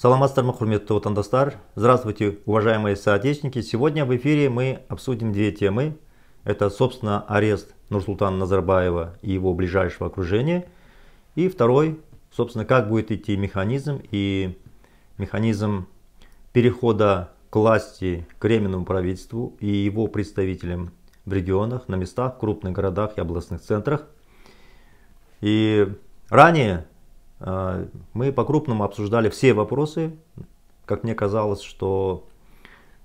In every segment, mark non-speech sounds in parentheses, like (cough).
Саламатстар, құрметті отандастар! Здравствуйте, уважаемые соотечественники! Сегодня в эфире мы обсудим две темы. Это, собственно, арест Нурсултана Назарбаева и его ближайшего окружения. И второй, собственно, как будет идти механизм и механизм перехода к власти Кременному правительству и его представителям в регионах, на местах, крупных городах и областных центрах. И ранее а, мы по-крупному обсуждали все вопросы, как мне казалось, что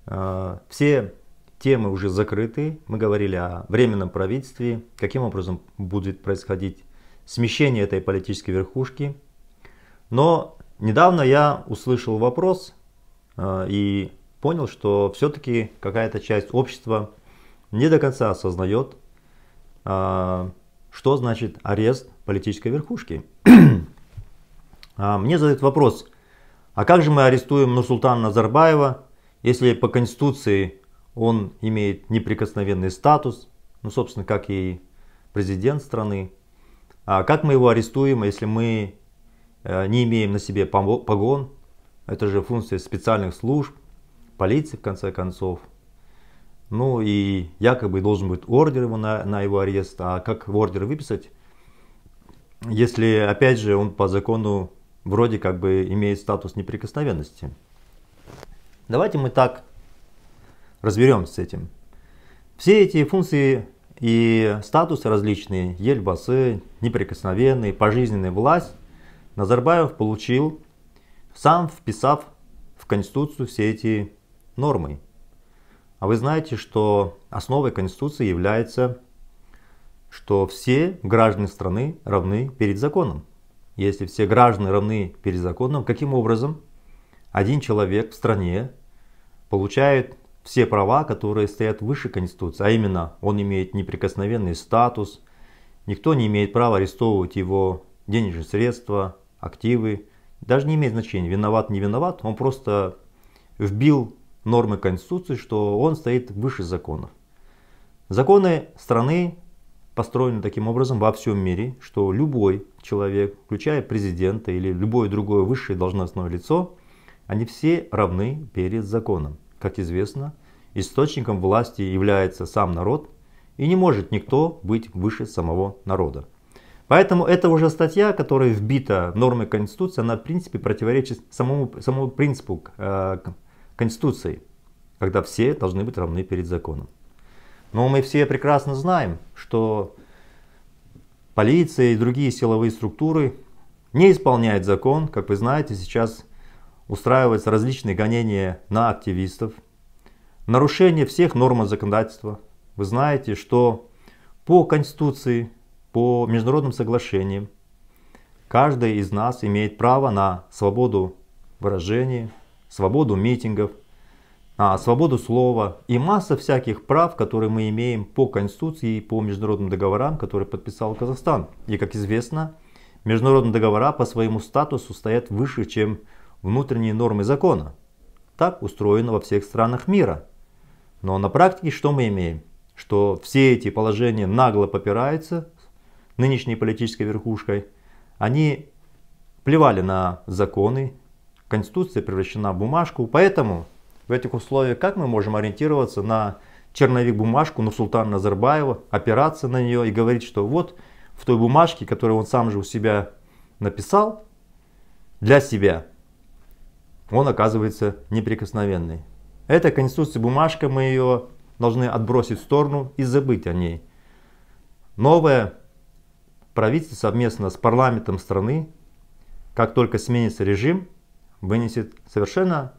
а, все темы уже закрыты. Мы говорили о временном правительстве, каким образом будет происходить смещение этой политической верхушки. Но недавно я услышал вопрос а, и понял, что все-таки какая-то часть общества не до конца осознает, что значит арест политической верхушки. (clears throat) А, мне задают вопрос, а как же мы арестуем Нурсултана Назарбаева, если по Конституции он имеет неприкосновенный статус, ну, собственно, как и президент страны. А как мы его арестуем, если мы э, не имеем на себе погон? Это же функция специальных служб, полиции, в конце концов. Ну и якобы должен быть ордер его на, на его арест. А как в ордер выписать, если, опять же, он по закону вроде как бы имеет статус неприкосновенности. Давайте мы так разберемся с этим. Все эти функции и статусы различные, Ельбасы, неприкосновенные, пожизненная власть, Назарбаев получил, сам вписав в Конституцию все эти нормы. А вы знаете, что основой Конституции является, что все граждане страны равны перед законом если все граждане равны перед законом, каким образом один человек в стране получает все права, которые стоят выше Конституции, а именно он имеет неприкосновенный статус, никто не имеет права арестовывать его денежные средства, активы, даже не имеет значения, виноват, не виноват, он просто вбил нормы Конституции, что он стоит выше законов. Законы страны построены таким образом во всем мире, что любой человек, включая президента или любое другое высшее должностное лицо, они все равны перед законом. Как известно, источником власти является сам народ, и не может никто быть выше самого народа. Поэтому эта уже статья, которая вбита в нормы Конституции, она в принципе противоречит самому, самому принципу э, Конституции, когда все должны быть равны перед законом. Но мы все прекрасно знаем, что полиция и другие силовые структуры не исполняют закон. Как вы знаете, сейчас устраиваются различные гонения на активистов. Нарушение всех норм законодательства. Вы знаете, что по Конституции, по международным соглашениям, каждый из нас имеет право на свободу выражения, свободу митингов – а, свободу слова и масса всяких прав, которые мы имеем по Конституции и по международным договорам, которые подписал Казахстан. И, как известно, международные договора по своему статусу стоят выше, чем внутренние нормы закона. Так устроено во всех странах мира. Но на практике что мы имеем? Что все эти положения нагло попираются нынешней политической верхушкой. Они плевали на законы, Конституция превращена в бумажку, поэтому в этих условиях как мы можем ориентироваться на черновик бумажку Нурсултана Назарбаева, опираться на нее и говорить, что вот в той бумажке, которую он сам же у себя написал, для себя, он оказывается неприкосновенный. Эта конституция бумажка, мы ее должны отбросить в сторону и забыть о ней. Новое правительство совместно с парламентом страны, как только сменится режим, вынесет совершенно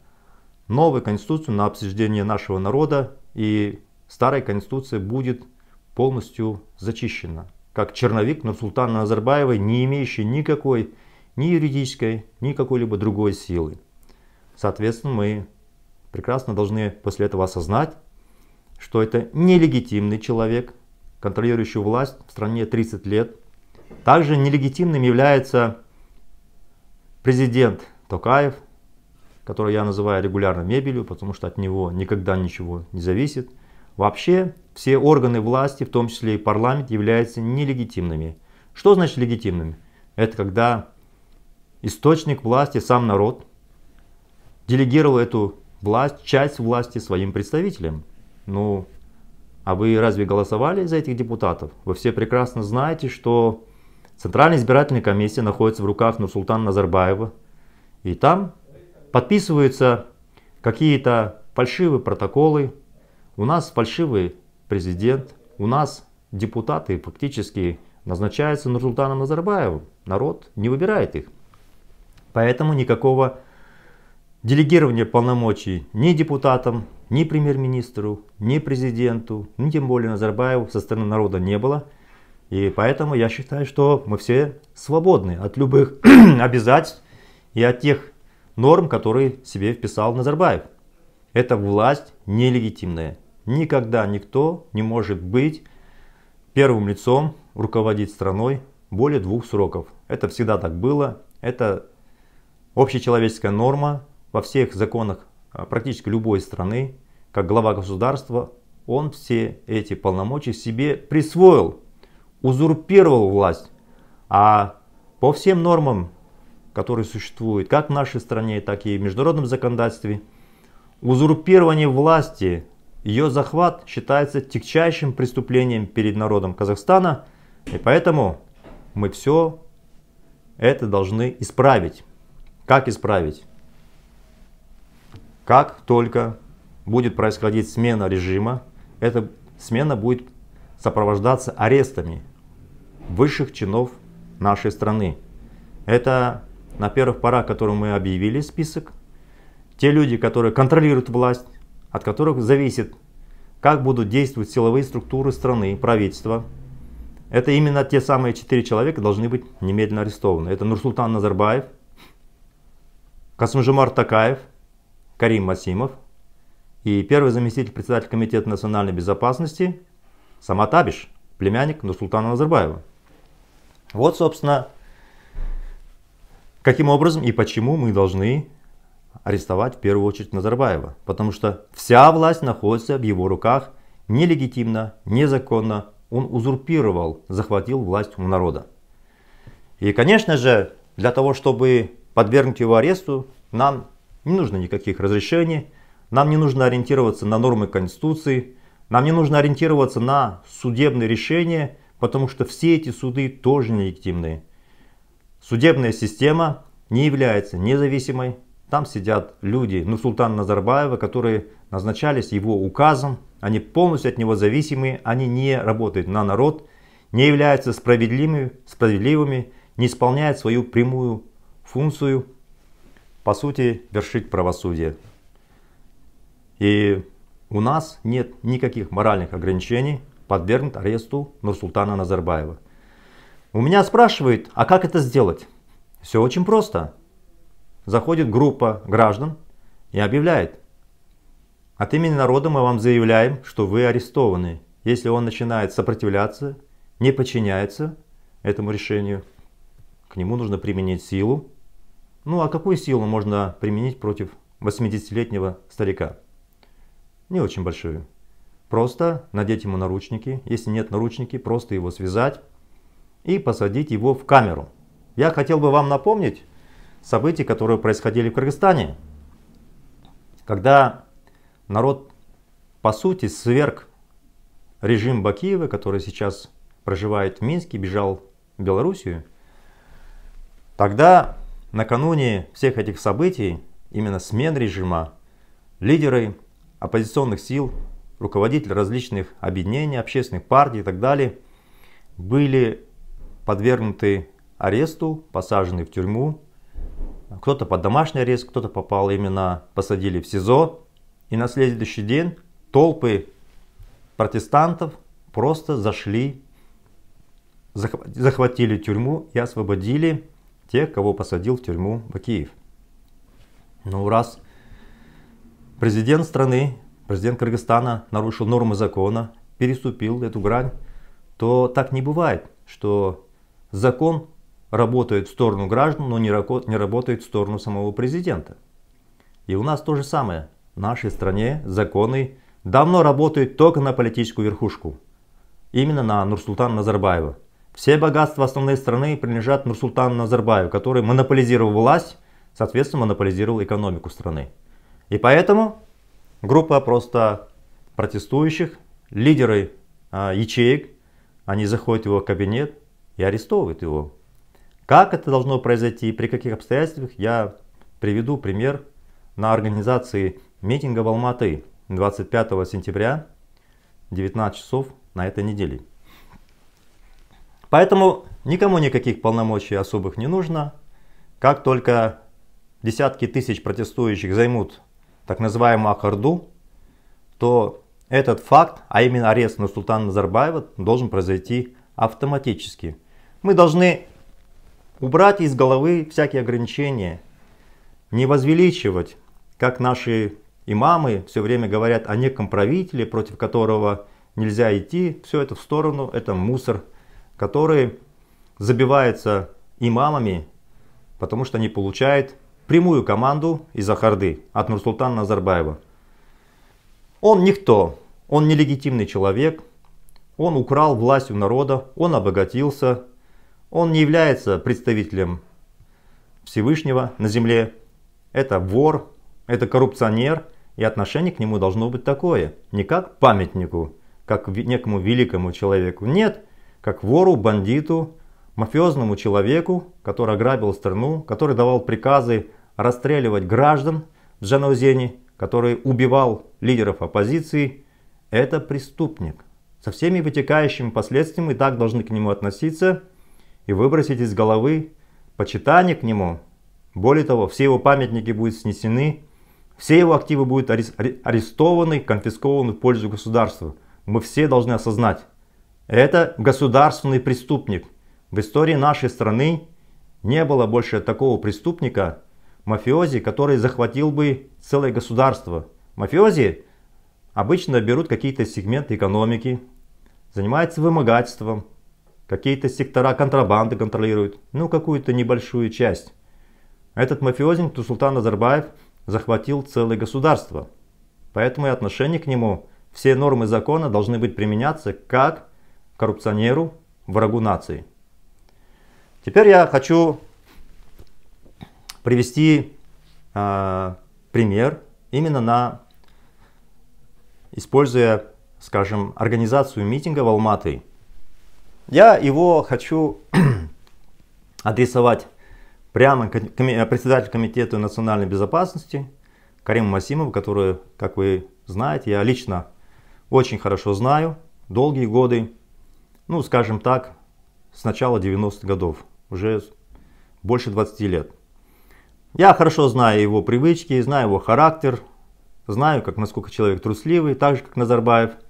новую конституцию на обсуждение нашего народа, и старая конституция будет полностью зачищена, как черновик Нурсултана Назарбаева, не имеющий никакой ни юридической, ни какой-либо другой силы. Соответственно, мы прекрасно должны после этого осознать, что это нелегитимный человек, контролирующий власть в стране 30 лет. Также нелегитимным является президент Токаев, который я называю регулярно мебелью, потому что от него никогда ничего не зависит. Вообще все органы власти, в том числе и парламент, являются нелегитимными. Что значит легитимными? Это когда источник власти, сам народ, делегировал эту власть, часть власти своим представителям. Ну, а вы разве голосовали за этих депутатов? Вы все прекрасно знаете, что Центральная избирательная комиссия находится в руках Нурсултана Назарбаева. И там подписываются какие-то фальшивые протоколы, у нас фальшивый президент, у нас депутаты фактически назначаются Нурсултаном Назарбаевым, народ не выбирает их. Поэтому никакого делегирования полномочий ни депутатам, ни премьер-министру, ни президенту, ни тем более Назарбаеву со стороны народа не было. И поэтому я считаю, что мы все свободны от любых (clears throat) обязательств и от тех норм, которые себе вписал Назарбаев. Эта власть нелегитимная. Никогда никто не может быть первым лицом руководить страной более двух сроков. Это всегда так было. Это общечеловеческая норма во всех законах а, практически любой страны, как глава государства, он все эти полномочия себе присвоил, узурпировал власть. А по всем нормам который существует как в нашей стране, так и в международном законодательстве, узурпирование власти, ее захват считается тягчайшим преступлением перед народом Казахстана, и поэтому мы все это должны исправить. Как исправить? Как только будет происходить смена режима, эта смена будет сопровождаться арестами высших чинов нашей страны. Это на первых порах, которые мы объявили список, те люди, которые контролируют власть, от которых зависит, как будут действовать силовые структуры страны, правительства, это именно те самые четыре человека должны быть немедленно арестованы. Это Нурсултан Назарбаев, Касымжумар Такаев, Карим Масимов и первый заместитель председателя Комитета национальной безопасности Саматабиш, племянник Нурсултана Назарбаева. Вот, собственно, Каким образом и почему мы должны арестовать в первую очередь Назарбаева? Потому что вся власть находится в его руках нелегитимно, незаконно. Он узурпировал, захватил власть у народа. И, конечно же, для того, чтобы подвергнуть его аресту, нам не нужно никаких разрешений, нам не нужно ориентироваться на нормы Конституции, нам не нужно ориентироваться на судебные решения, потому что все эти суды тоже нелегитимные. Судебная система не является независимой. Там сидят люди ну султан Назарбаева, которые назначались его указом. Они полностью от него зависимы, они не работают на народ, не являются справедливыми, справедливыми не исполняют свою прямую функцию, по сути, вершить правосудие. И у нас нет никаких моральных ограничений подвергнуть аресту Нурсултана Назарбаева. У меня спрашивают, а как это сделать? Все очень просто. Заходит группа граждан и объявляет. От имени народа мы вам заявляем, что вы арестованы. Если он начинает сопротивляться, не подчиняется этому решению, к нему нужно применить силу. Ну а какую силу можно применить против 80-летнего старика? Не очень большую. Просто надеть ему наручники. Если нет наручники, просто его связать, и посадить его в камеру. Я хотел бы вам напомнить события, которые происходили в Кыргызстане, когда народ, по сути, сверг режим Бакиева, который сейчас проживает в Минске, бежал в Белоруссию. Тогда, накануне всех этих событий, именно смен режима, лидеры оппозиционных сил, руководители различных объединений, общественных партий и так далее, были подвергнуты аресту, посажены в тюрьму. Кто-то под домашний арест, кто-то попал именно, посадили в СИЗО. И на следующий день толпы протестантов просто зашли, захватили тюрьму и освободили тех, кого посадил в тюрьму Бакиев. Ну раз президент страны, президент Кыргызстана нарушил нормы закона, переступил эту грань, то так не бывает, что закон работает в сторону граждан, но не, работает в сторону самого президента. И у нас то же самое. В нашей стране законы давно работают только на политическую верхушку. Именно на Нурсултана Назарбаева. Все богатства основной страны принадлежат Нурсултану Назарбаеву, который монополизировал власть, соответственно монополизировал экономику страны. И поэтому группа просто протестующих, лидеры а, ячеек, они заходят в его кабинет, и арестовывает его. Как это должно произойти и при каких обстоятельствах, я приведу пример на организации митинга в Алматы 25 сентября 19 часов на этой неделе. Поэтому никому никаких полномочий особых не нужно. Как только десятки тысяч протестующих займут так называемую Ахарду, то этот факт, а именно арест на султана Назарбаева, должен произойти автоматически – мы должны убрать из головы всякие ограничения, не возвеличивать, как наши имамы все время говорят о неком правителе, против которого нельзя идти, все это в сторону, это мусор, который забивается имамами, потому что они получают прямую команду из Ахарды от Нурсултана Назарбаева. Он никто, он нелегитимный человек, он украл власть у народа, он обогатился, он не является представителем Всевышнего на земле. Это вор, это коррупционер, и отношение к нему должно быть такое. Не как к памятнику, как некому великому человеку. Нет, как вору, бандиту, мафиозному человеку, который ограбил страну, который давал приказы расстреливать граждан в Джанаузене, который убивал лидеров оппозиции, это преступник. Со всеми вытекающими последствиями и так должны к нему относиться – и выбросить из головы почитание к нему. Более того, все его памятники будут снесены, все его активы будут арестованы, конфискованы в пользу государства. Мы все должны осознать, это государственный преступник. В истории нашей страны не было больше такого преступника, мафиози, который захватил бы целое государство. Мафиози обычно берут какие-то сегменты экономики, занимаются вымогательством, какие-то сектора контрабанды контролируют, ну какую-то небольшую часть. Этот мафиозин Тусултан Назарбаев захватил целое государство. Поэтому и отношение к нему, все нормы закона должны быть применяться как коррупционеру, врагу нации. Теперь я хочу привести э, пример именно на, используя, скажем, организацию митинга в Алматы. Я его хочу (clears throat) адресовать прямо э, председателю комитета национальной безопасности Кариму Масимову, который, как вы знаете, я лично очень хорошо знаю, долгие годы, ну, скажем так, с начала 90-х годов, уже больше 20 лет. Я хорошо знаю его привычки, знаю его характер, знаю, как, насколько человек трусливый, так же, как Назарбаев –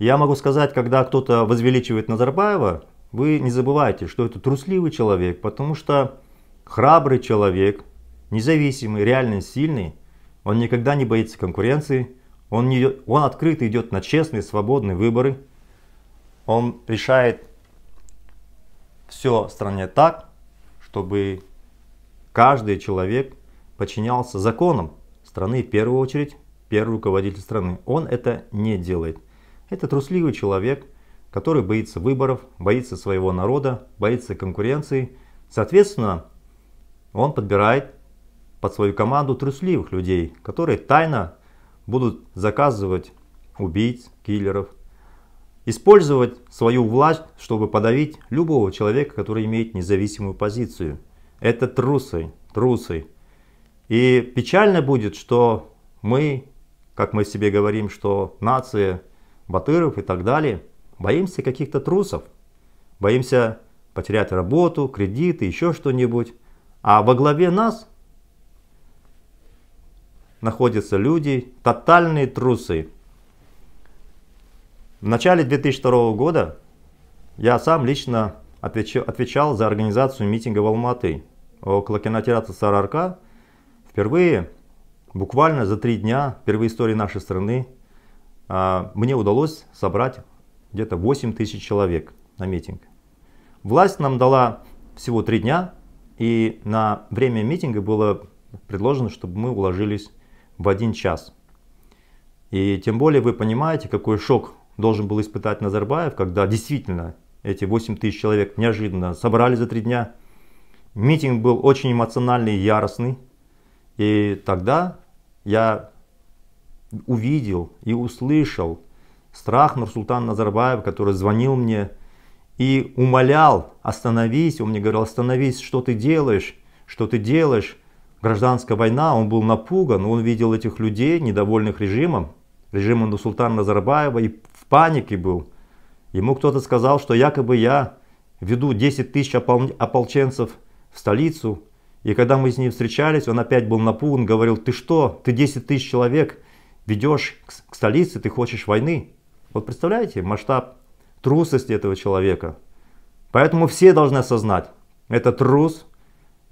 я могу сказать, когда кто-то возвеличивает Назарбаева, вы не забывайте, что это трусливый человек, потому что храбрый человек, независимый, реально сильный, он никогда не боится конкуренции, он, не, он открыто идет на честные, свободные выборы, он решает все в стране так, чтобы каждый человек подчинялся законам страны в первую очередь, первый руководитель страны. Он это не делает. Это трусливый человек, который боится выборов, боится своего народа, боится конкуренции. Соответственно, он подбирает под свою команду трусливых людей, которые тайно будут заказывать убийц, киллеров, использовать свою власть, чтобы подавить любого человека, который имеет независимую позицию. Это трусы, трусы. И печально будет, что мы, как мы себе говорим, что нация – Батыров и так далее. Боимся каких-то трусов. Боимся потерять работу, кредиты, еще что-нибудь. А во главе нас находятся люди, тотальные трусы. В начале 2002 года я сам лично отвечал за организацию митинга в Алматы около кинотеатра «Сарарка». Впервые, буквально за три дня, впервые в истории нашей страны, а, мне удалось собрать где-то 8 тысяч человек на митинг. Власть нам дала всего 3 дня, и на время митинга было предложено, чтобы мы уложились в один час. И тем более вы понимаете, какой шок должен был испытать Назарбаев, когда действительно эти 8 тысяч человек неожиданно собрали за три дня. Митинг был очень эмоциональный и яростный. И тогда я увидел и услышал страх Нурсултан Назарбаев, который звонил мне и умолял, остановись, он мне говорил, остановись, что ты делаешь, что ты делаешь, гражданская война, он был напуган, он видел этих людей, недовольных режимом, режимом Нурсултана Назарбаева, и в панике был. Ему кто-то сказал, что якобы я веду 10 тысяч опол... ополченцев в столицу, и когда мы с ним встречались, он опять был напуган, говорил, ты что, ты 10 тысяч человек, ведешь к, к столице, ты хочешь войны. Вот представляете масштаб трусости этого человека. Поэтому все должны осознать, это трус,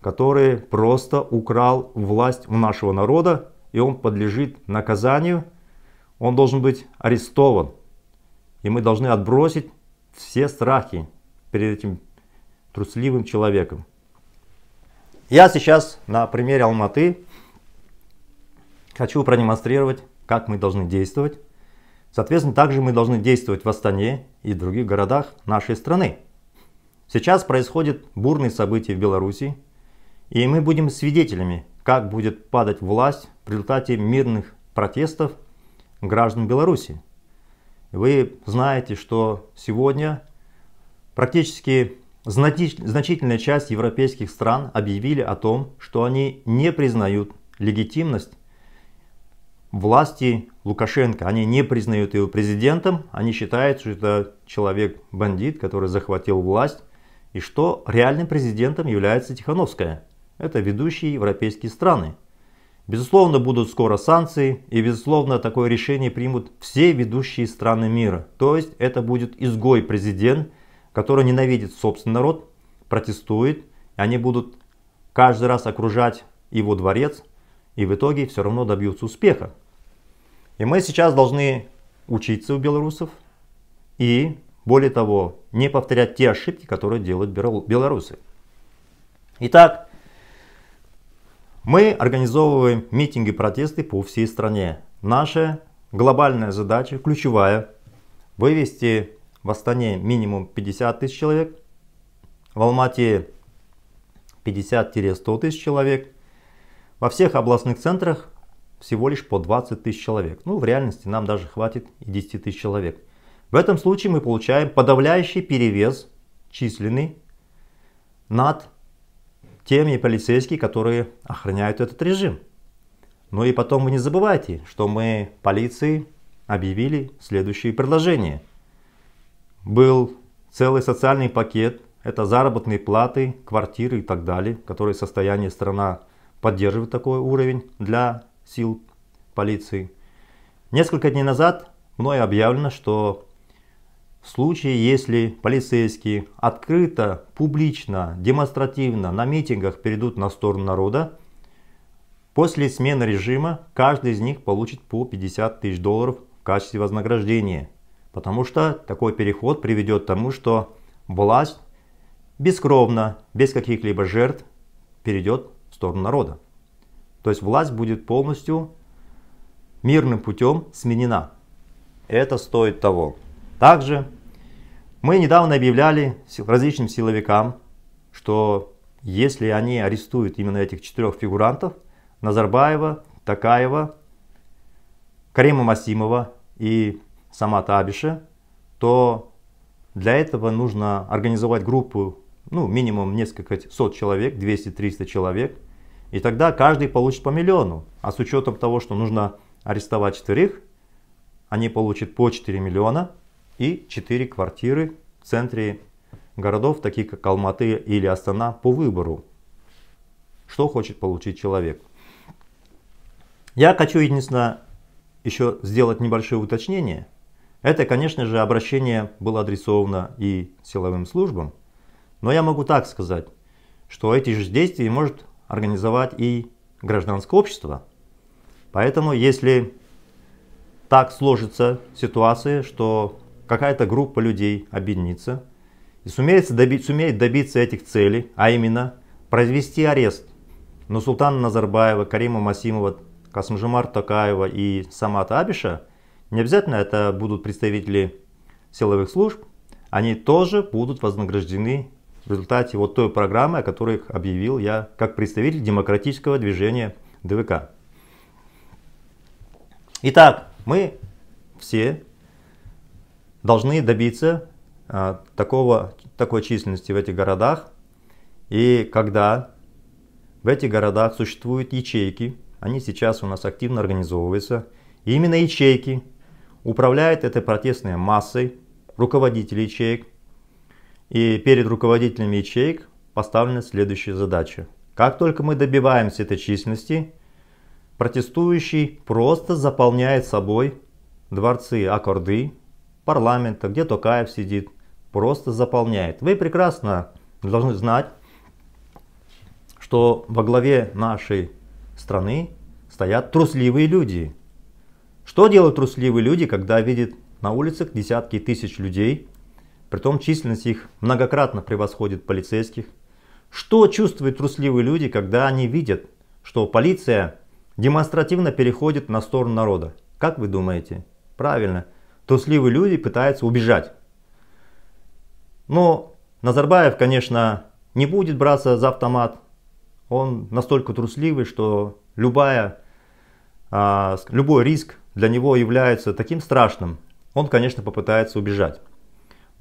который просто украл власть у нашего народа, и он подлежит наказанию, он должен быть арестован. И мы должны отбросить все страхи перед этим трусливым человеком. Я сейчас на примере Алматы хочу продемонстрировать как мы должны действовать. Соответственно, также мы должны действовать в Астане и других городах нашей страны. Сейчас происходят бурные события в Беларуси, и мы будем свидетелями, как будет падать власть в результате мирных протестов граждан Беларуси. Вы знаете, что сегодня практически значительная часть европейских стран объявили о том, что они не признают легитимность власти Лукашенко. Они не признают его президентом, они считают, что это человек-бандит, который захватил власть, и что реальным президентом является Тихановская. Это ведущие европейские страны. Безусловно, будут скоро санкции, и безусловно, такое решение примут все ведущие страны мира. То есть это будет изгой президент, который ненавидит собственный народ, протестует, и они будут каждый раз окружать его дворец, и в итоге все равно добьются успеха. И мы сейчас должны учиться у белорусов и, более того, не повторять те ошибки, которые делают белорусы. Итак, мы организовываем митинги протесты по всей стране. Наша глобальная задача, ключевая, вывести в Астане минимум 50 тысяч человек, в Алмате 50-100 тысяч человек, во всех областных центрах всего лишь по 20 тысяч человек. Ну, в реальности нам даже хватит и 10 тысяч человек. В этом случае мы получаем подавляющий перевес численный над теми полицейскими, которые охраняют этот режим. Ну и потом вы не забывайте, что мы полиции объявили следующие предложения. Был целый социальный пакет, это заработные платы, квартиры и так далее, которые состояние страна поддерживает такой уровень для сил полиции. Несколько дней назад мной объявлено, что в случае, если полицейские открыто, публично, демонстративно на митингах перейдут на сторону народа, после смены режима каждый из них получит по 50 тысяч долларов в качестве вознаграждения. Потому что такой переход приведет к тому, что власть бескровно, без каких-либо жертв перейдет в сторону народа. То есть власть будет полностью мирным путем сменена. Это стоит того. Также мы недавно объявляли различным силовикам, что если они арестуют именно этих четырех фигурантов, Назарбаева, Такаева, Карима Масимова и Самата Абиша, то для этого нужно организовать группу, ну, минимум несколько сот человек, 200-300 человек – и тогда каждый получит по миллиону. А с учетом того, что нужно арестовать четверых, они получат по 4 миллиона и 4 квартиры в центре городов, таких как Алматы или Астана, по выбору. Что хочет получить человек. Я хочу единственное еще сделать небольшое уточнение. Это, конечно же, обращение было адресовано и силовым службам. Но я могу так сказать, что эти же действия может организовать и гражданское общество. Поэтому, если так сложится ситуация, что какая-то группа людей объединится и сумеет, доби сумеет добиться этих целей, а именно произвести арест на Султана Назарбаева, Карима Масимова, Касмжимар Токаева и Самата Абиша, не обязательно это будут представители силовых служб, они тоже будут вознаграждены в результате вот той программы, о которой объявил я как представитель демократического движения ДВК. Итак, мы все должны добиться а, такого, такой численности в этих городах. И когда в этих городах существуют ячейки, они сейчас у нас активно организовываются, и именно ячейки управляют этой протестной массой, руководители ячеек, и перед руководителями ячеек поставлена следующая задача: Как только мы добиваемся этой численности, протестующий просто заполняет собой дворцы Аккорды, парламента, где Токаев сидит, просто заполняет. Вы прекрасно должны знать, что во главе нашей страны стоят трусливые люди. Что делают трусливые люди, когда видят на улицах десятки тысяч людей, Притом численность их многократно превосходит полицейских. Что чувствуют трусливые люди, когда они видят, что полиция демонстративно переходит на сторону народа? Как вы думаете? Правильно, трусливые люди пытаются убежать. Но Назарбаев, конечно, не будет браться за автомат. Он настолько трусливый, что любая, а, любой риск для него является таким страшным. Он, конечно, попытается убежать.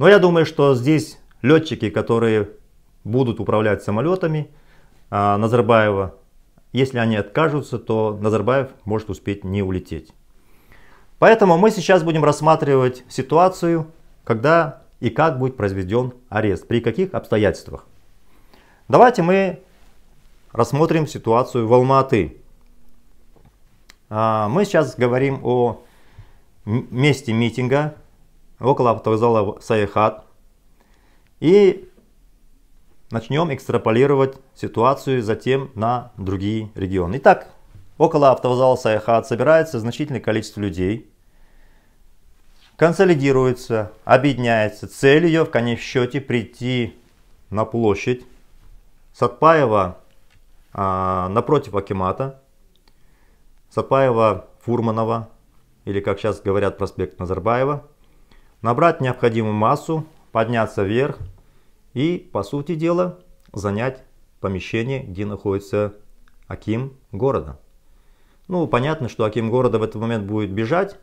Но я думаю, что здесь летчики, которые будут управлять самолетами а, Назарбаева, если они откажутся, то Назарбаев может успеть не улететь. Поэтому мы сейчас будем рассматривать ситуацию, когда и как будет произведен арест, при каких обстоятельствах. Давайте мы рассмотрим ситуацию в Алматы. А, мы сейчас говорим о месте митинга около автовокзала Саяхат. И начнем экстраполировать ситуацию затем на другие регионы. Итак, около автовокзала Саяхат собирается значительное количество людей. Консолидируется, объединяется. Цель ее в конечном счете прийти на площадь Садпаева а, напротив Акимата, Садпаева Фурманова, или как сейчас говорят проспект Назарбаева, набрать необходимую массу, подняться вверх и, по сути дела, занять помещение, где находится Аким города. Ну, понятно, что Аким города в этот момент будет бежать,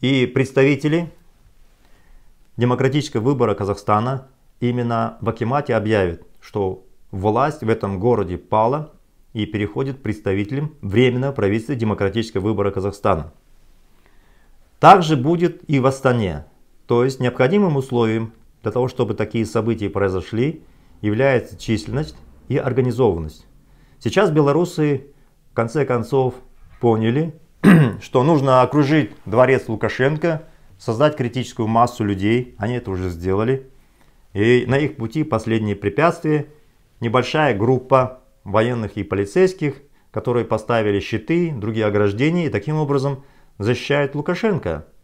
и представители демократического выбора Казахстана именно в Акимате объявят, что власть в этом городе пала и переходит представителям Временного правительства демократического выбора Казахстана. Также будет и в Астане. То есть необходимым условием для того, чтобы такие события произошли, является численность и организованность. Сейчас белорусы в конце концов поняли, (clears throat) что нужно окружить дворец Лукашенко, создать критическую массу людей, они это уже сделали. И на их пути последние препятствия – небольшая группа военных и полицейских, которые поставили щиты, другие ограждения и таким образом защищают Лукашенко –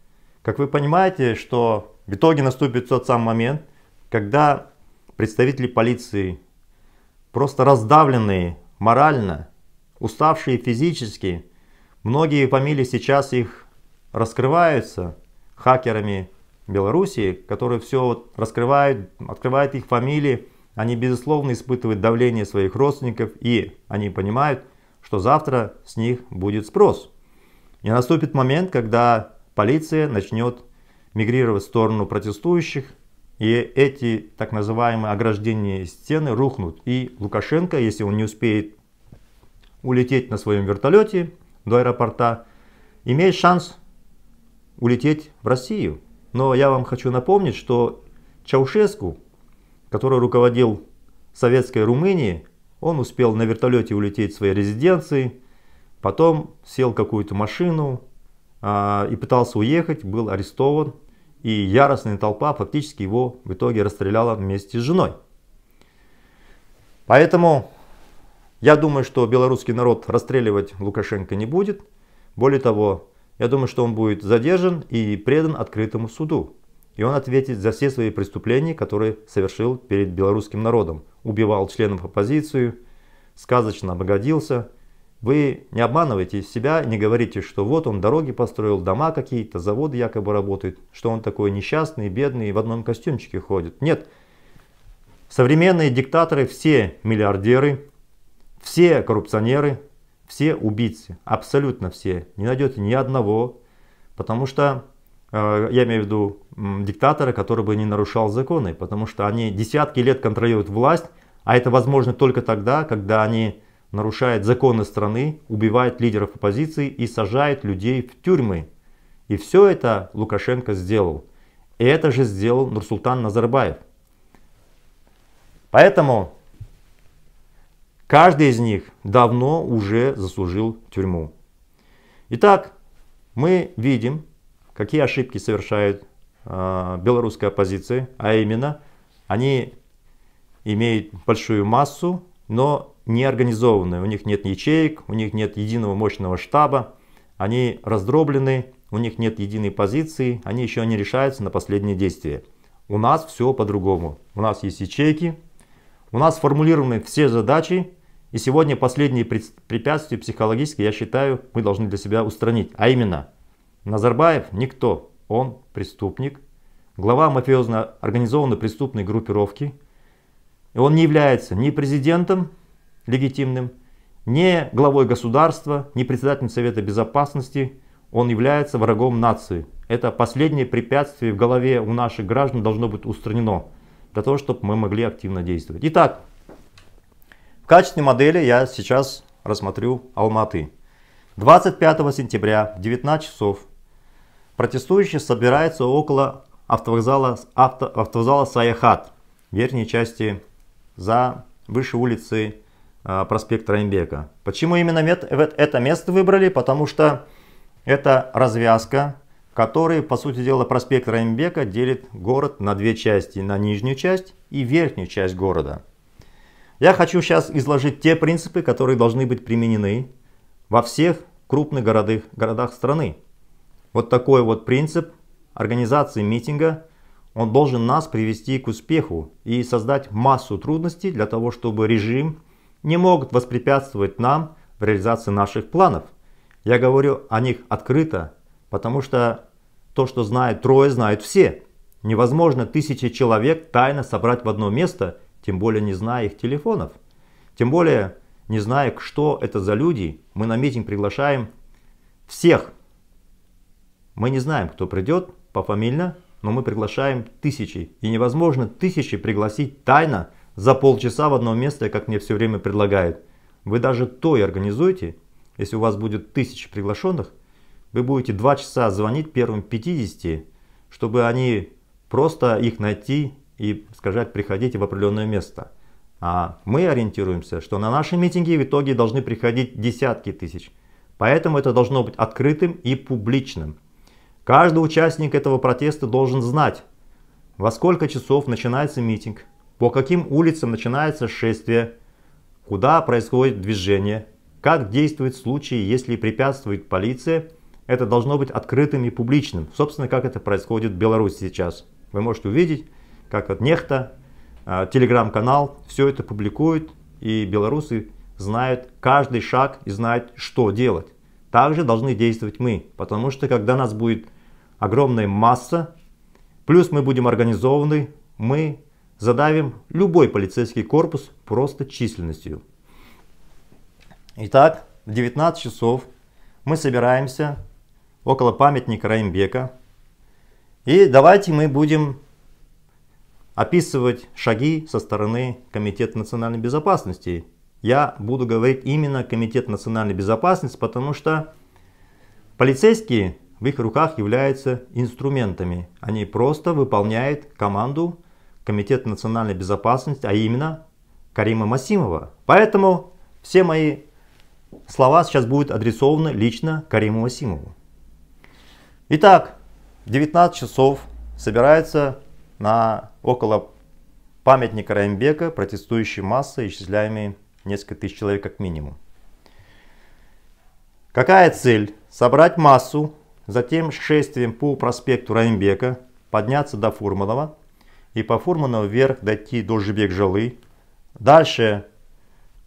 как вы понимаете, что в итоге наступит тот самый момент, когда представители полиции, просто раздавленные морально, уставшие физически, многие фамилии сейчас их раскрываются хакерами Белоруссии, которые все раскрывают, открывают их фамилии, они безусловно испытывают давление своих родственников и они понимают, что завтра с них будет спрос. И наступит момент, когда полиция начнет мигрировать в сторону протестующих, и эти так называемые ограждения стены рухнут. И Лукашенко, если он не успеет улететь на своем вертолете до аэропорта, имеет шанс улететь в Россию. Но я вам хочу напомнить, что Чаушеску, который руководил советской Румынией, он успел на вертолете улететь в своей резиденции, потом сел какую-то машину, а, и пытался уехать, был арестован, и яростная толпа фактически его в итоге расстреляла вместе с женой. Поэтому я думаю, что белорусский народ расстреливать Лукашенко не будет. Более того, я думаю, что он будет задержан и предан открытому суду. И он ответит за все свои преступления, которые совершил перед белорусским народом. Убивал членов оппозиции, сказочно обогодился – вы не обманываете себя, не говорите, что вот он дороги построил, дома какие-то, заводы якобы работают, что он такой несчастный, бедный, в одном костюмчике ходит. Нет. Современные диктаторы все миллиардеры, все коррупционеры, все убийцы, абсолютно все. Не найдете ни одного, потому что, э, я имею в виду диктатора, который бы не нарушал законы, потому что они десятки лет контролируют власть, а это возможно только тогда, когда они нарушает законы страны, убивает лидеров оппозиции и сажает людей в тюрьмы. И все это Лукашенко сделал. И это же сделал Нурсултан Назарбаев. Поэтому каждый из них давно уже заслужил тюрьму. Итак, мы видим, какие ошибки совершает э, белорусская оппозиция, а именно они имеют большую массу, но неорганизованные, у них нет ячеек, у них нет единого мощного штаба, они раздроблены, у них нет единой позиции, они еще не решаются на последние действия. У нас все по-другому. У нас есть ячейки, у нас сформулированы все задачи, и сегодня последние препятствия психологические, я считаю, мы должны для себя устранить. А именно, Назарбаев никто, он преступник, глава мафиозно организованной преступной группировки, и он не является ни президентом, легитимным, не главой государства, не председателем Совета Безопасности, он является врагом нации. Это последнее препятствие в голове у наших граждан должно быть устранено, для того, чтобы мы могли активно действовать. Итак, в качестве модели я сейчас рассмотрю Алматы. 25 сентября в 19 часов протестующие собираются около автовокзала, авто, автовокзала Саяхат, верхней части за выше улицы а, проспект Райнбека. Почему именно это место выбрали? Потому что это развязка, который, по сути дела, проспект Райнбека делит город на две части, на нижнюю часть и верхнюю часть города. Я хочу сейчас изложить те принципы, которые должны быть применены во всех крупных городах, городах страны. Вот такой вот принцип организации митинга, он должен нас привести к успеху и создать массу трудностей для того, чтобы режим не могут воспрепятствовать нам в реализации наших планов. Я говорю о них открыто, потому что то, что знает трое, знают все. Невозможно тысячи человек тайно собрать в одно место, тем более не зная их телефонов. Тем более не зная, что это за люди, мы на митинг приглашаем всех. Мы не знаем, кто придет пофамильно, но мы приглашаем тысячи. И невозможно тысячи пригласить тайно, за полчаса в одно место, как мне все время предлагают. Вы даже то и организуете, если у вас будет тысяча приглашенных, вы будете два часа звонить первым 50, чтобы они просто их найти и сказать, приходите в определенное место. А мы ориентируемся, что на наши митинги в итоге должны приходить десятки тысяч. Поэтому это должно быть открытым и публичным. Каждый участник этого протеста должен знать, во сколько часов начинается митинг, по каким улицам начинается шествие, куда происходит движение, как действует в случае, если препятствует полиция. Это должно быть открытым и публичным. Собственно, как это происходит в Беларуси сейчас. Вы можете увидеть, как вот Нехта, а, телеграм-канал, все это публикует, и белорусы знают каждый шаг и знают, что делать. Также должны действовать мы, потому что когда нас будет огромная масса, плюс мы будем организованы, мы задавим любой полицейский корпус просто численностью. Итак, в 19 часов мы собираемся около памятника Раймбека. И давайте мы будем описывать шаги со стороны Комитета национальной безопасности. Я буду говорить именно Комитет национальной безопасности, потому что полицейские в их руках являются инструментами. Они просто выполняют команду, Комитета национальной безопасности, а именно Карима Масимова. Поэтому все мои слова сейчас будут адресованы лично Кариму Масимову. Итак, 19 часов собирается на около памятника Раймбека протестующие массы, исчисляемые несколько тысяч человек как минимум. Какая цель? Собрать массу, затем шествием по проспекту Раймбека подняться до Фурманова – и по Фурману вверх дойти до Жибек-Жалы. Дальше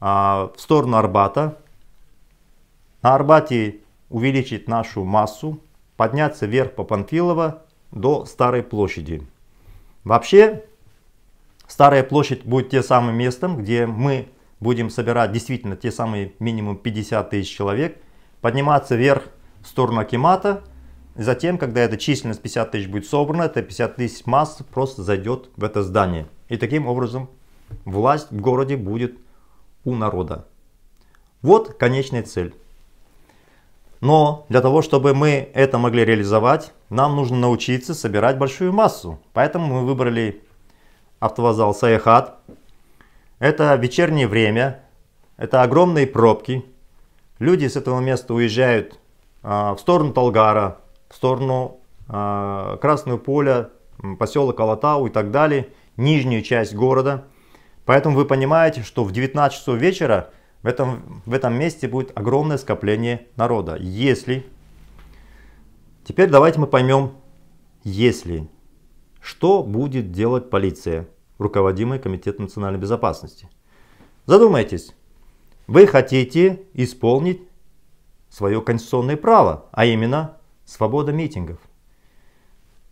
а, в сторону Арбата. На Арбате увеличить нашу массу, подняться вверх по Панфилова до Старой площади. Вообще, Старая площадь будет тем самым местом, где мы будем собирать действительно те самые минимум 50 тысяч человек, подниматься вверх в сторону Акимата и Затем, когда эта численность 50 тысяч будет собрана, эта 50 тысяч масс просто зайдет в это здание. И таким образом власть в городе будет у народа. Вот конечная цель. Но для того, чтобы мы это могли реализовать, нам нужно научиться собирать большую массу. Поэтому мы выбрали автовокзал Саяхат. Это вечернее время, это огромные пробки. Люди с этого места уезжают а, в сторону Толгара, в сторону э, Красного поля, поселок Алатау и так далее, нижнюю часть города. Поэтому вы понимаете, что в 19 часов вечера в этом, в этом месте будет огромное скопление народа. Если... Теперь давайте мы поймем, если... Что будет делать полиция, руководимая Комитетом национальной безопасности? Задумайтесь, вы хотите исполнить свое конституционное право, а именно свобода митингов.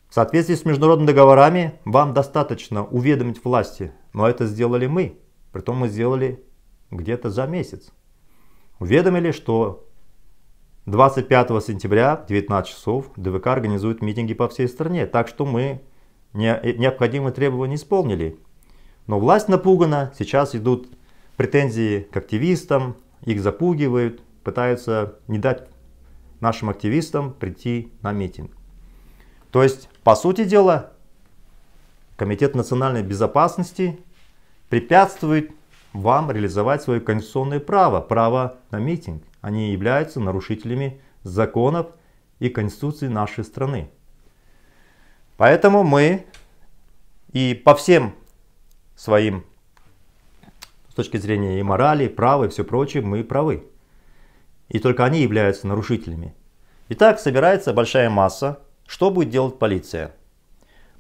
В соответствии с международными договорами вам достаточно уведомить власти, но это сделали мы, притом мы сделали где-то за месяц. Уведомили, что 25 сентября в 19 часов ДВК организует митинги по всей стране, так что мы не, необходимые требования исполнили. Но власть напугана, сейчас идут претензии к активистам, их запугивают, пытаются не дать нашим активистам прийти на митинг. То есть, по сути дела, Комитет национальной безопасности препятствует вам реализовать свое конституционное право, право на митинг. Они являются нарушителями законов и конституции нашей страны. Поэтому мы и по всем своим, с точки зрения и морали, и права, и все прочее, мы правы и только они являются нарушителями. Итак, собирается большая масса. Что будет делать полиция?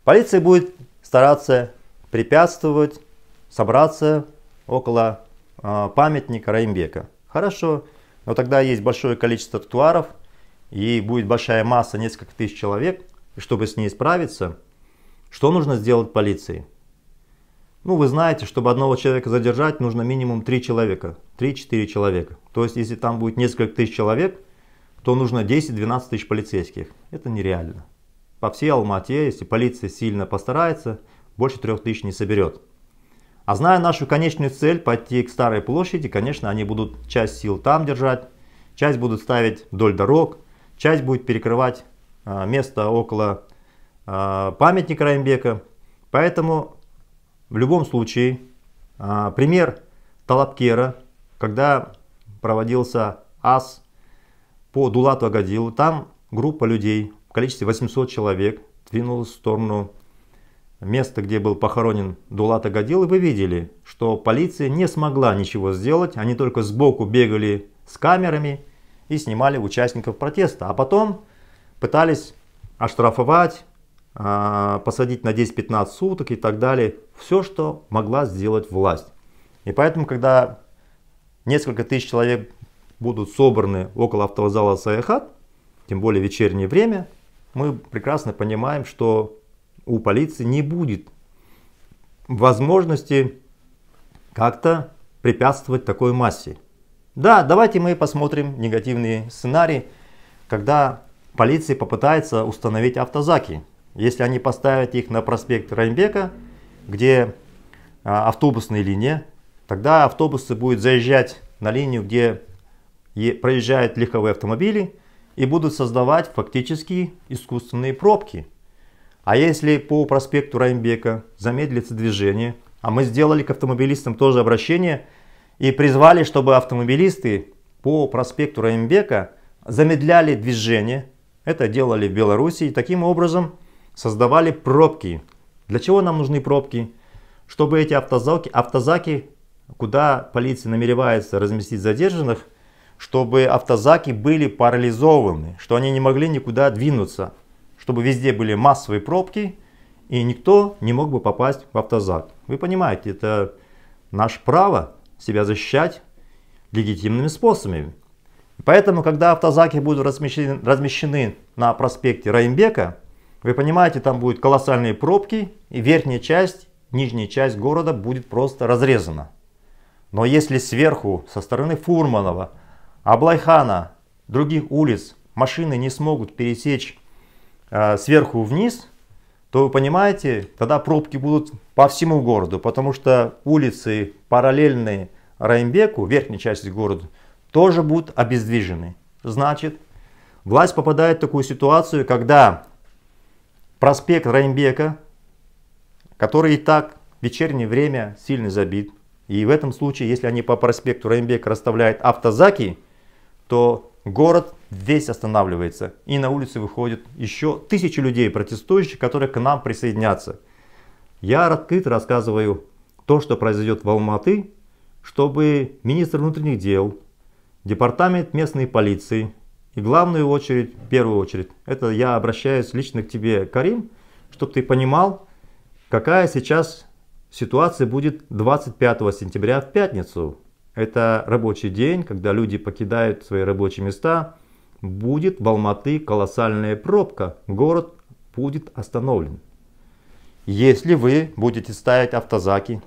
Полиция будет стараться препятствовать собраться около э, памятника Раймбека. Хорошо, но тогда есть большое количество тротуаров, и будет большая масса, несколько тысяч человек. чтобы с ней справиться, что нужно сделать полиции? Ну, вы знаете, чтобы одного человека задержать, нужно минимум 3 человека, 3-4 человека. То есть, если там будет несколько тысяч человек, то нужно 10-12 тысяч полицейских. Это нереально. По всей Алмате, если полиция сильно постарается, больше 3 тысяч не соберет. А зная нашу конечную цель, пойти к Старой площади, конечно, они будут часть сил там держать, часть будут ставить вдоль дорог, часть будет перекрывать а, место около а, памятника Раймбека. Поэтому в любом случае, а, пример Талапкера, когда проводился АС по Дулату Агадилу, там группа людей в количестве 800 человек двинулась в сторону места, где был похоронен Дулат Агадил, и вы видели, что полиция не смогла ничего сделать, они только сбоку бегали с камерами и снимали участников протеста, а потом пытались оштрафовать, а, посадить на 10-15 суток и так далее. Все, что могла сделать власть. И поэтому, когда несколько тысяч человек будут собраны около автовокзала Саяхат, тем более вечернее время, мы прекрасно понимаем, что у полиции не будет возможности как-то препятствовать такой массе. Да, давайте мы посмотрим негативный сценарий, когда полиция попытается установить автозаки если они поставят их на проспект Раймбека, где а, автобусная линия, тогда автобусы будут заезжать на линию, где проезжают легковые автомобили и будут создавать фактически искусственные пробки. А если по проспекту Раймбека замедлится движение, а мы сделали к автомобилистам тоже обращение и призвали, чтобы автомобилисты по проспекту Раймбека замедляли движение, это делали в Беларуси, и таким образом создавали пробки. Для чего нам нужны пробки? Чтобы эти автозаки, автозаки куда полиция намеревается разместить задержанных, чтобы автозаки были парализованы, что они не могли никуда двинуться, чтобы везде были массовые пробки, и никто не мог бы попасть в автозак. Вы понимаете, это наше право себя защищать легитимными способами. Поэтому, когда автозаки будут размещены, размещены на проспекте Раймбека, вы понимаете, там будут колоссальные пробки, и верхняя часть, нижняя часть города будет просто разрезана. Но если сверху, со стороны Фурманова, Аблайхана, других улиц, машины не смогут пересечь э, сверху вниз, то вы понимаете, тогда пробки будут по всему городу, потому что улицы параллельные Раймбеку, верхней части города, тоже будут обездвижены. Значит, власть попадает в такую ситуацию, когда проспект Райнбека, который и так в вечернее время сильно забит. И в этом случае, если они по проспекту Райнбека расставляют автозаки, то город весь останавливается. И на улице выходят еще тысячи людей протестующих, которые к нам присоединятся. Я открыто рассказываю то, что произойдет в Алматы, чтобы министр внутренних дел, департамент местной полиции, и главную очередь, в первую очередь, это я обращаюсь лично к тебе, Карим, чтобы ты понимал, какая сейчас ситуация будет 25 сентября в пятницу. Это рабочий день, когда люди покидают свои рабочие места. Будет в Алматы колоссальная пробка. Город будет остановлен. Если вы будете ставить автозаки,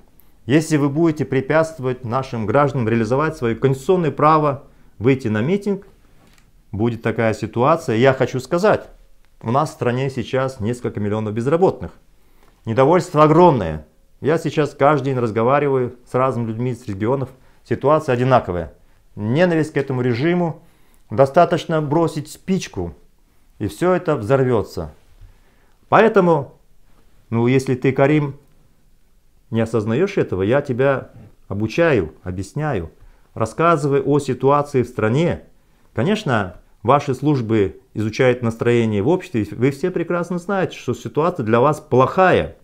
если вы будете препятствовать нашим гражданам реализовать свое конституционное право выйти на митинг, будет такая ситуация, я хочу сказать, у нас в стране сейчас несколько миллионов безработных. Недовольство огромное. Я сейчас каждый день разговариваю с разными людьми из регионов. Ситуация одинаковая. Ненависть к этому режиму. Достаточно бросить спичку, и все это взорвется. Поэтому, ну если ты, Карим, не осознаешь этого, я тебя обучаю, объясняю, рассказываю о ситуации в стране, Конечно, ваши службы изучают настроение в обществе, вы все прекрасно знаете, что ситуация для вас плохая.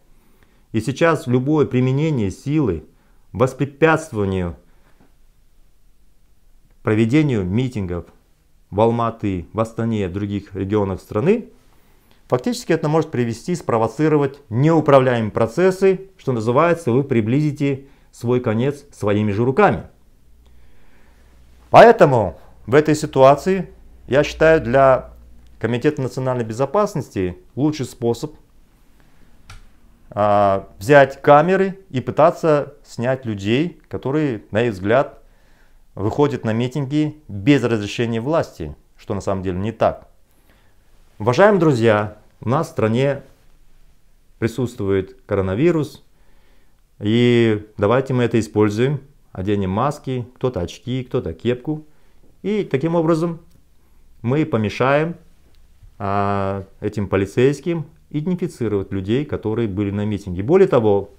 И сейчас любое применение силы, воспрепятствованию проведению митингов в Алматы, в Астане, в других регионах страны, фактически это может привести, спровоцировать неуправляемые процессы, что называется, вы приблизите свой конец своими же руками. Поэтому в этой ситуации, я считаю, для Комитета национальной безопасности лучший способ а, взять камеры и пытаться снять людей, которые, на их взгляд, выходят на митинги без разрешения власти, что на самом деле не так. Уважаемые друзья, у нас в стране присутствует коронавирус, и давайте мы это используем, оденем маски, кто-то очки, кто-то кепку – и таким образом мы помешаем а, этим полицейским идентифицировать людей, которые были на митинге. Более того,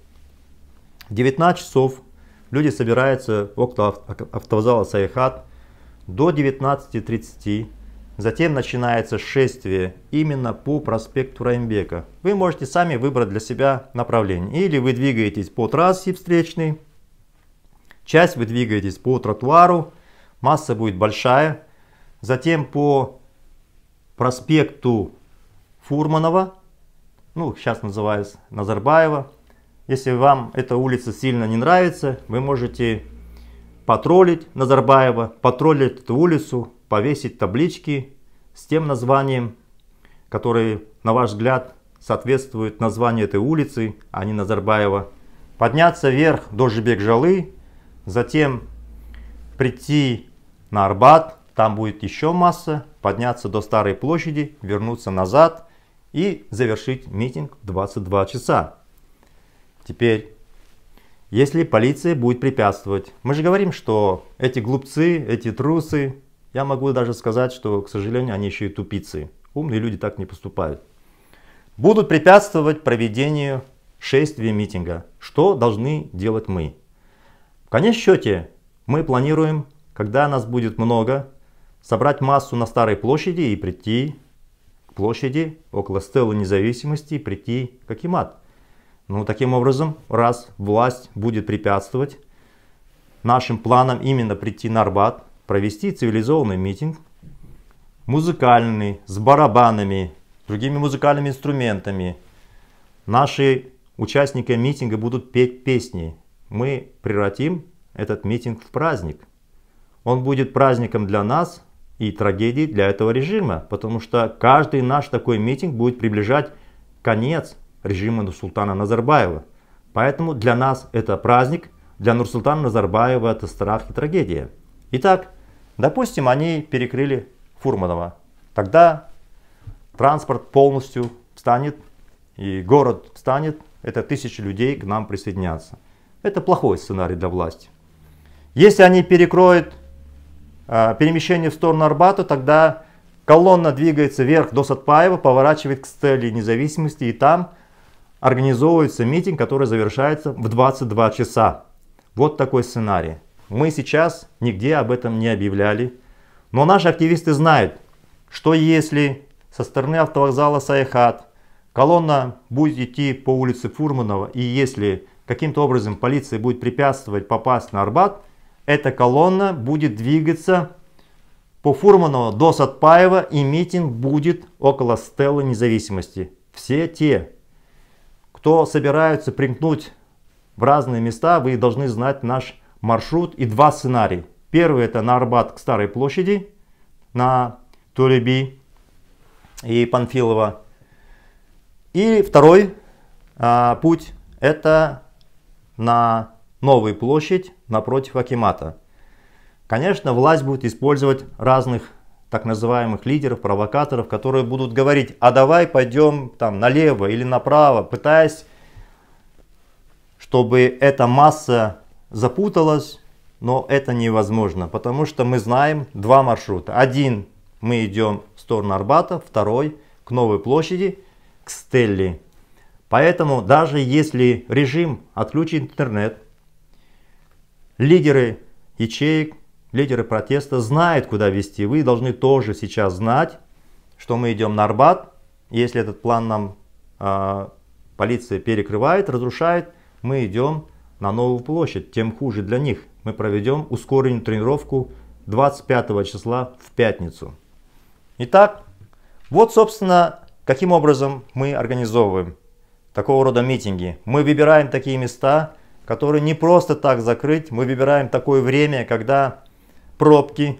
в 19 часов люди собираются около автовокзала Сайхат до 19.30. Затем начинается шествие именно по проспекту Раймбека. Вы можете сами выбрать для себя направление. Или вы двигаетесь по трассе встречной, часть вы двигаетесь по тротуару, масса будет большая. Затем по проспекту Фурманова, ну сейчас называется Назарбаева, если вам эта улица сильно не нравится, вы можете патрулить Назарбаева, патрулить эту улицу, повесить таблички с тем названием, которые, на ваш взгляд, соответствуют названию этой улицы, а не Назарбаева. Подняться вверх до Жебекжалы, затем прийти на Арбат, там будет еще масса, подняться до Старой площади, вернуться назад и завершить митинг в 22 часа. Теперь, если полиция будет препятствовать, мы же говорим, что эти глупцы, эти трусы, я могу даже сказать, что, к сожалению, они еще и тупицы. Умные люди так не поступают. Будут препятствовать проведению шествия митинга. Что должны делать мы? В конечном счете, мы планируем когда нас будет много, собрать массу на Старой площади и прийти к площади около Стеллы Независимости и прийти к Акимат. Ну, таким образом, раз власть будет препятствовать нашим планам именно прийти на Арбат, провести цивилизованный митинг, музыкальный, с барабанами, другими музыкальными инструментами. Наши участники митинга будут петь песни. Мы превратим этот митинг в праздник. Он будет праздником для нас и трагедией для этого режима, потому что каждый наш такой митинг будет приближать конец режима Нурсултана Назарбаева. Поэтому для нас это праздник, для Нурсултана Назарбаева это страх и трагедия. Итак, допустим, они перекрыли Фурманова. Тогда транспорт полностью встанет, и город встанет, это тысячи людей к нам присоединятся. Это плохой сценарий для власти. Если они перекроют Э, перемещение в сторону Арбата, тогда колонна двигается вверх до Садпаева, поворачивает к цели независимости и там организовывается митинг, который завершается в 22 часа. Вот такой сценарий. Мы сейчас нигде об этом не объявляли, но наши активисты знают, что если со стороны автовокзала Саяхат колонна будет идти по улице Фурманова и если каким-то образом полиция будет препятствовать попасть на Арбат, эта колонна будет двигаться по Фурманова до Садпаева, и митинг будет около стелы независимости. Все те, кто собираются примкнуть в разные места, вы должны знать наш маршрут и два сценария. Первый это на Арбат к Старой площади, на Тулеби и Панфилова. И второй а, путь это на новой площадь напротив Акимата. Конечно, власть будет использовать разных так называемых лидеров, провокаторов, которые будут говорить, а давай пойдем там налево или направо, пытаясь, чтобы эта масса запуталась, но это невозможно, потому что мы знаем два маршрута. Один мы идем в сторону Арбата, второй к Новой площади, к Стелли. Поэтому даже если режим отключит интернет, лидеры ячеек, лидеры протеста знают, куда вести. Вы должны тоже сейчас знать, что мы идем на Арбат. Если этот план нам э, полиция перекрывает, разрушает, мы идем на Новую площадь. Тем хуже для них. Мы проведем ускоренную тренировку 25 числа в пятницу. Итак, вот, собственно, каким образом мы организовываем такого рода митинги. Мы выбираем такие места, который не просто так закрыть. Мы выбираем такое время, когда пробки,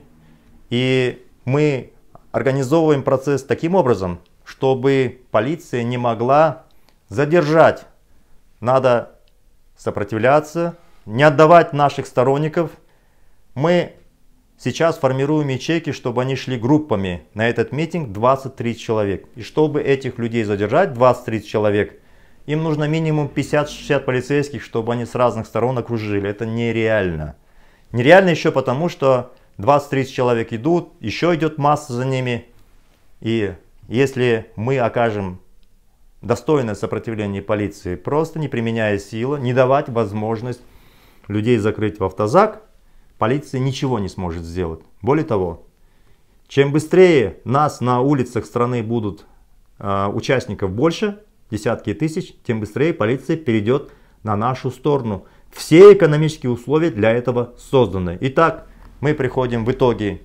и мы организовываем процесс таким образом, чтобы полиция не могла задержать. Надо сопротивляться, не отдавать наших сторонников. Мы сейчас формируем ячейки, чтобы они шли группами на этот митинг 20-30 человек. И чтобы этих людей задержать, 20-30 человек – им нужно минимум 50-60 полицейских, чтобы они с разных сторон окружили. Это нереально. Нереально еще потому, что 20-30 человек идут, еще идет масса за ними. И если мы окажем достойное сопротивление полиции, просто не применяя силы, не давать возможность людей закрыть в автозак, полиция ничего не сможет сделать. Более того, чем быстрее нас на улицах страны будут э, участников больше, десятки тысяч, тем быстрее полиция перейдет на нашу сторону. Все экономические условия для этого созданы. Итак, мы приходим в итоге,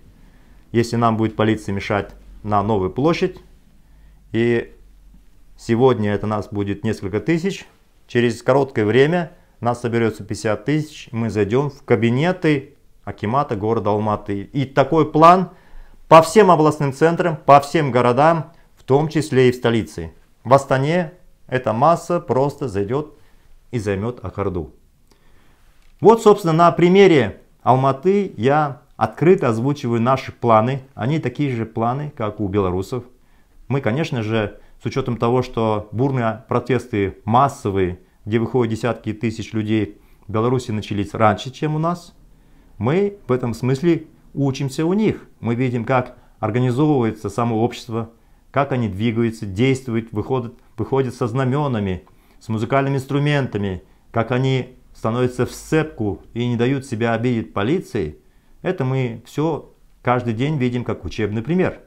если нам будет полиция мешать, на новую площадь. И сегодня это нас будет несколько тысяч. Через короткое время нас соберется 50 тысяч. Мы зайдем в кабинеты Акимата города Алматы. И такой план по всем областным центрам, по всем городам, в том числе и в столице. В Астане эта масса просто зайдет и займет Акарду. Вот, собственно, на примере Алматы я открыто озвучиваю наши планы. Они такие же планы, как у белорусов. Мы, конечно же, с учетом того, что бурные протесты массовые, где выходят десятки тысяч людей, в Беларуси начались раньше, чем у нас. Мы в этом смысле учимся у них. Мы видим, как организовывается само общество, как они двигаются, действуют, выходят, выходят со знаменами, с музыкальными инструментами, как они становятся в сцепку и не дают себя обидеть полиции, это мы все каждый день видим как учебный пример.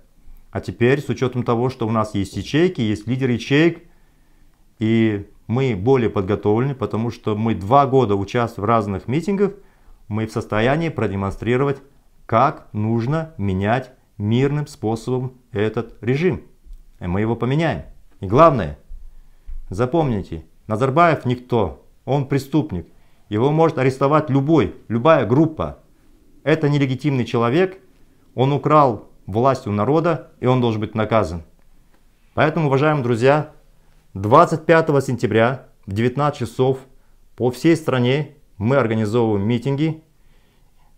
А теперь, с учетом того, что у нас есть ячейки, есть лидер ячеек, и мы более подготовлены, потому что мы два года участвуем в разных митингах, мы в состоянии продемонстрировать, как нужно менять мирным способом этот режим. И э, мы его поменяем. И главное, запомните, Назарбаев никто, он преступник. Его может арестовать любой, любая группа. Это нелегитимный человек, он украл власть у народа, и он должен быть наказан. Поэтому, уважаемые друзья, 25 сентября в 19 часов по всей стране мы организовываем митинги.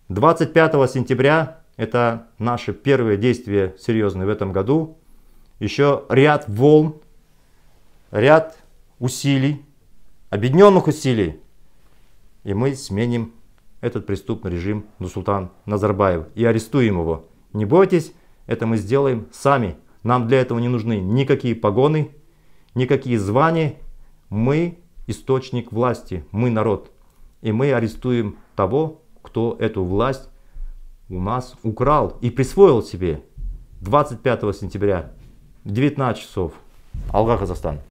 25 сентября это наши первые действия серьезные в этом году еще ряд волн, ряд усилий, объединенных усилий, и мы сменим этот преступный режим Нусултан Назарбаев и арестуем его. Не бойтесь, это мы сделаем сами. Нам для этого не нужны никакие погоны, никакие звания. Мы источник власти, мы народ. И мы арестуем того, кто эту власть у нас украл и присвоил себе 25 сентября 19 часов. Алга, Казахстан.